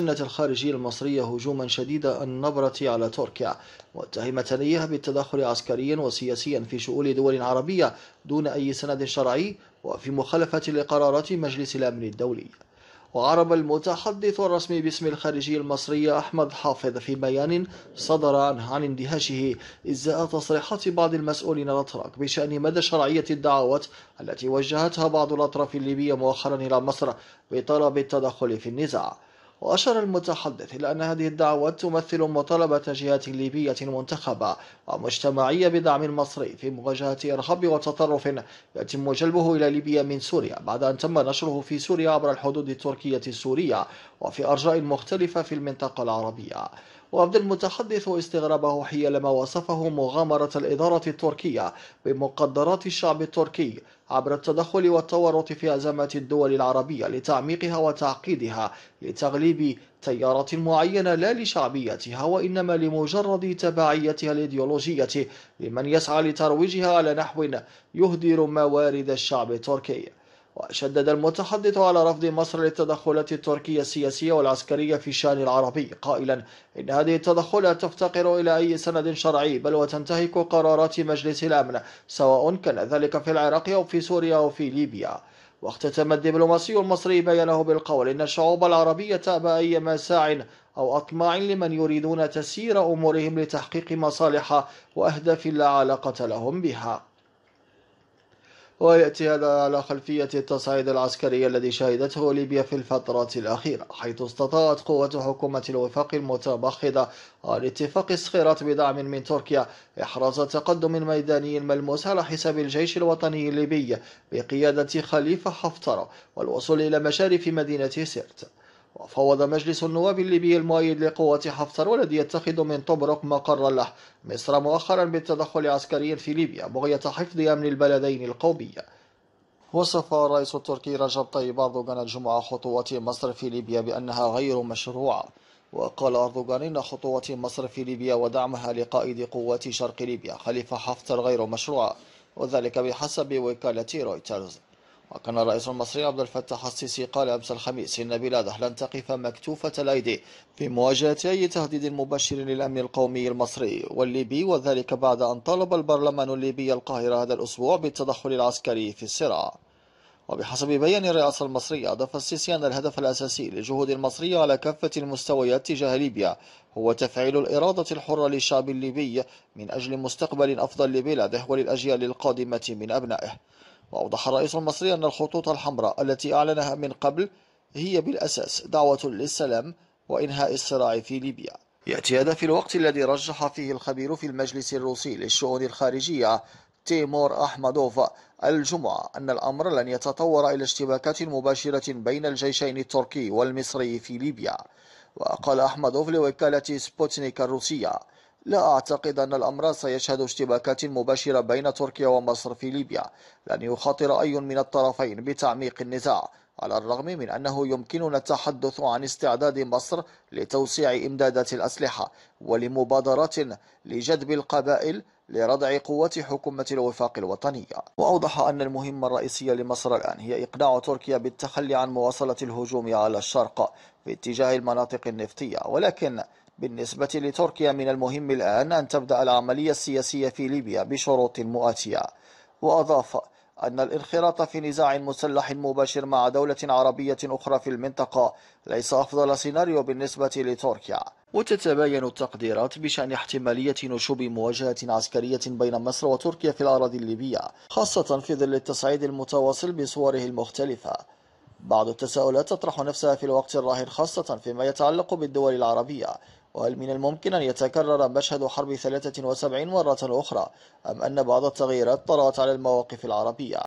أنت الخارجية المصرية هجوما شديد النبرة على تركيا واتهمت نيها بالتدخل عسكريا وسياسيا في شؤون دول عربية دون أي سند شرعي وفي مخالفة لقرارات مجلس الأمن الدولي وعرب المتحدث الرسمي باسم الخارجية المصرية أحمد حافظ في بيان صدر عنه عن اندهاشه إزاء تصريحات بعض المسؤولين الأتراك بشأن مدى شرعية الدعوات التي وجهتها بعض الأطراف الليبية مؤخرا إلى مصر بطلب التدخل في النزاع وأشار المتحدث إلى أن هذه الدعوات تمثل مطالبة جهات ليبية منتخبة ومجتمعية بدعم المصري في مواجهة إرهاب وتطرف يتم جلبه إلى ليبيا من سوريا بعد أن تم نشره في سوريا عبر الحدود التركية السورية وفي أرجاء مختلفة في المنطقة العربية وأبدى المتحدث استغرابه ما وصفه مغامرة الإدارة التركية بمقدرات الشعب التركي عبر التدخل والتورط في أزمات الدول العربية لتعميقها وتعقيدها لتغليب تيارات معينة لا لشعبيتها وإنما لمجرد تبعيتها الإيديولوجية لمن يسعى لترويجها على نحو يهدر موارد الشعب التركي وشدد المتحدث على رفض مصر للتدخلات التركية السياسية والعسكرية في الشأن العربي قائلا إن هذه التدخلات تفتقر إلى أي سند شرعي بل وتنتهك قرارات مجلس الأمن سواء كان ذلك في العراق أو في سوريا أو في ليبيا واختتم الدبلوماسي المصري بيانه بالقول إن الشعوب العربية تأبى أي مساع أو أطماع لمن يريدون تسيير أمورهم لتحقيق مصالح وأهداف لا علاقة لهم بها ويأتي هذا على خلفية التصعيد العسكري الذي شهدته ليبيا في الفترة الأخيرة حيث استطاعت قوة حكومة الوفاق المتبخضة على اتفاق الصخيرات بدعم من تركيا إحراز تقدم ميداني ملموس على حساب الجيش الوطني الليبي بقيادة خليفة حفتر والوصول إلى مشارف مدينة سيرت وفوض مجلس النواب الليبي المؤيد لقوة حفتر والذي يتخذ من طبرق مقرا له مصر مؤخرا بالتدخل عسكريا في ليبيا بغية حفظ أمن البلدين القومية وصف الرئيس التركي رجب طيب أردوغان الجمعة خطوة مصر في ليبيا بأنها غير مشروعة وقال أردوغان إن خطوة مصر في ليبيا ودعمها لقائد قوات شرق ليبيا خليفة حفتر غير مشروعة وذلك بحسب وكالة رويترز وكان الرئيس المصري عبد الفتاح السيسي قال أمس الخميس إن بلاده لن تقف مكتوفة الأيدي في مواجهة أي تهديد مبشر للأمن القومي المصري والليبي وذلك بعد أن طالب البرلمان الليبي القاهرة هذا الأسبوع بالتدخل العسكري في الصراع وبحسب بيان الرئاسة المصرية أضاف السيسي أن الهدف الأساسي للجهود المصرية على كافة المستويات تجاه ليبيا هو تفعيل الإرادة الحرة للشعب الليبي من أجل مستقبل أفضل لبلاده وللأجيال القادمة من أبنائه وأوضح الرئيس المصري أن الخطوط الحمراء التي أعلنها من قبل هي بالأساس دعوة للسلام وإنهاء الصراع في ليبيا يأتي هذا في الوقت الذي رجح فيه الخبير في المجلس الروسي للشؤون الخارجية تيمور أحمدوف الجمعة أن الأمر لن يتطور إلى اشتباكات مباشرة بين الجيشين التركي والمصري في ليبيا وقال أحمدوف لوكالة سبوتنيك الروسية لا أعتقد أن الأمر سيشهد اشتباكات مباشرة بين تركيا ومصر في ليبيا لن يخاطر أي من الطرفين بتعميق النزاع على الرغم من أنه يمكننا التحدث عن استعداد مصر لتوسيع إمدادات الأسلحة ولمبادرات لجذب القبائل لردع قوة حكومة الوفاق الوطنية وأوضح أن المهمة الرئيسية لمصر الآن هي إقناع تركيا بالتخلي عن مواصلة الهجوم على الشرق في اتجاه المناطق النفطية ولكن بالنسبة لتركيا من المهم الآن أن تبدأ العملية السياسية في ليبيا بشروط مؤاتية وأضاف أن الانخراط في نزاع مسلح مباشر مع دولة عربية أخرى في المنطقة ليس أفضل سيناريو بالنسبة لتركيا وتتباين التقديرات بشأن احتمالية نشوب مواجهة عسكرية بين مصر وتركيا في الأراضي الليبية خاصة في ظل التصعيد المتواصل بصوره المختلفة بعض التساؤلات تطرح نفسها في الوقت الراهن خاصة فيما يتعلق بالدول العربية وهل من الممكن أن يتكرر مشهد حرب 73 مرة أخرى أم أن بعض التغييرات طرأت على المواقف العربية